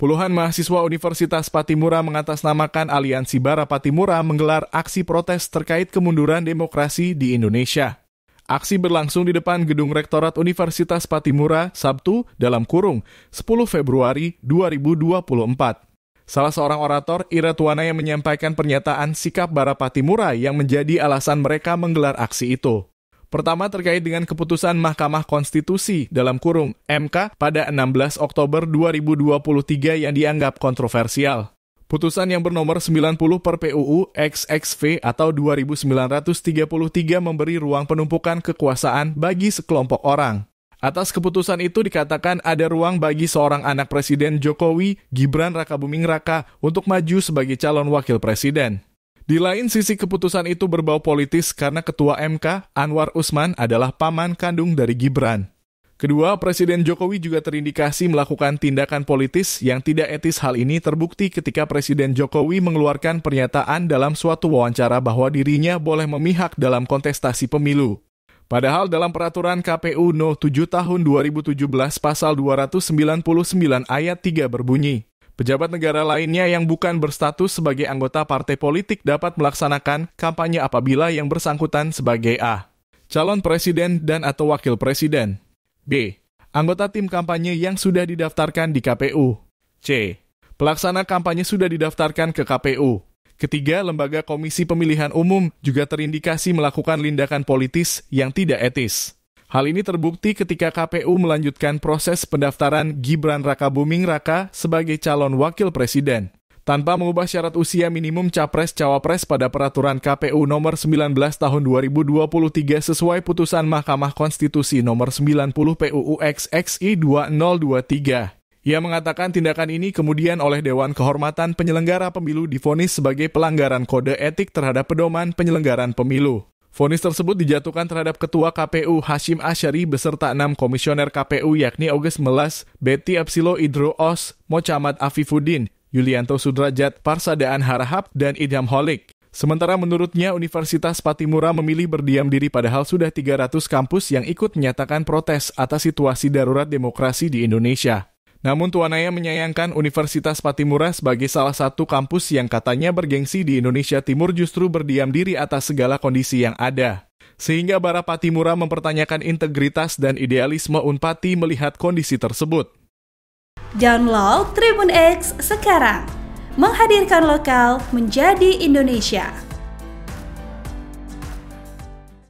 Puluhan mahasiswa Universitas Patimura mengatasnamakan Aliansi Bara Patimura menggelar aksi protes terkait kemunduran demokrasi di Indonesia. Aksi berlangsung di depan Gedung Rektorat Universitas Patimura Sabtu dalam kurung 10 Februari 2024. Salah seorang orator, Ira Tuana yang menyampaikan pernyataan sikap Bara Patimura yang menjadi alasan mereka menggelar aksi itu. Pertama terkait dengan keputusan Mahkamah Konstitusi dalam kurung MK pada 16 Oktober 2023 yang dianggap kontroversial. Putusan yang bernomor 90 per PUU XXV atau 2933 memberi ruang penumpukan kekuasaan bagi sekelompok orang. Atas keputusan itu dikatakan ada ruang bagi seorang anak Presiden Jokowi, Gibran Rakabuming Raka, untuk maju sebagai calon wakil presiden. Di lain sisi keputusan itu berbau politis karena Ketua MK, Anwar Usman, adalah paman kandung dari Gibran. Kedua, Presiden Jokowi juga terindikasi melakukan tindakan politis yang tidak etis. Hal ini terbukti ketika Presiden Jokowi mengeluarkan pernyataan dalam suatu wawancara bahwa dirinya boleh memihak dalam kontestasi pemilu. Padahal dalam peraturan KPU No 7 tahun 2017 pasal 299 ayat 3 berbunyi, Pejabat negara lainnya yang bukan berstatus sebagai anggota partai politik dapat melaksanakan kampanye apabila yang bersangkutan sebagai A. Calon presiden dan atau wakil presiden. B. Anggota tim kampanye yang sudah didaftarkan di KPU. C. Pelaksana kampanye sudah didaftarkan ke KPU. Ketiga, lembaga Komisi Pemilihan Umum juga terindikasi melakukan lindakan politis yang tidak etis. Hal ini terbukti ketika KPU melanjutkan proses pendaftaran Gibran Raka Buming Raka sebagai calon wakil presiden. Tanpa mengubah syarat usia minimum capres-cawapres pada peraturan KPU nomor 19 tahun 2023 sesuai putusan Mahkamah Konstitusi nomor 90 PUUXXI 2023. Ia mengatakan tindakan ini kemudian oleh Dewan Kehormatan Penyelenggara Pemilu difonis sebagai pelanggaran kode etik terhadap pedoman penyelenggaraan pemilu. Fonis tersebut dijatuhkan terhadap Ketua KPU Hashim Asyari beserta enam komisioner KPU yakni August Melas, Betty Absilo, Idro Os, Mocamat Afifuddin, Yulianto Sudrajat, Parsadaan Harahap, dan Idham Holik. Sementara menurutnya Universitas Patimura memilih berdiam diri padahal sudah 300 kampus yang ikut menyatakan protes atas situasi darurat demokrasi di Indonesia. Namun Tuanaya menyayangkan Universitas Patimura sebagai salah satu kampus yang katanya bergengsi di Indonesia Timur justru berdiam diri atas segala kondisi yang ada. Sehingga Bara Patimura mempertanyakan integritas dan idealisme Unpati melihat kondisi tersebut. Download Tribun X sekarang. Menghadirkan lokal menjadi Indonesia.